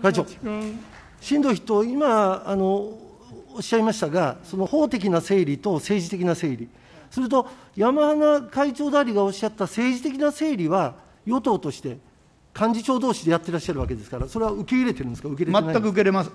会長、しんどい人、今あの、おっしゃいましたが、その法的な整理と政治的な整理、それと山花会長代理がおっしゃった政治的な整理は、与党として幹事長同士でやってらっしゃるわけですから、それは受け入れてるんですか、受け入れてないんですか。全く受け入れます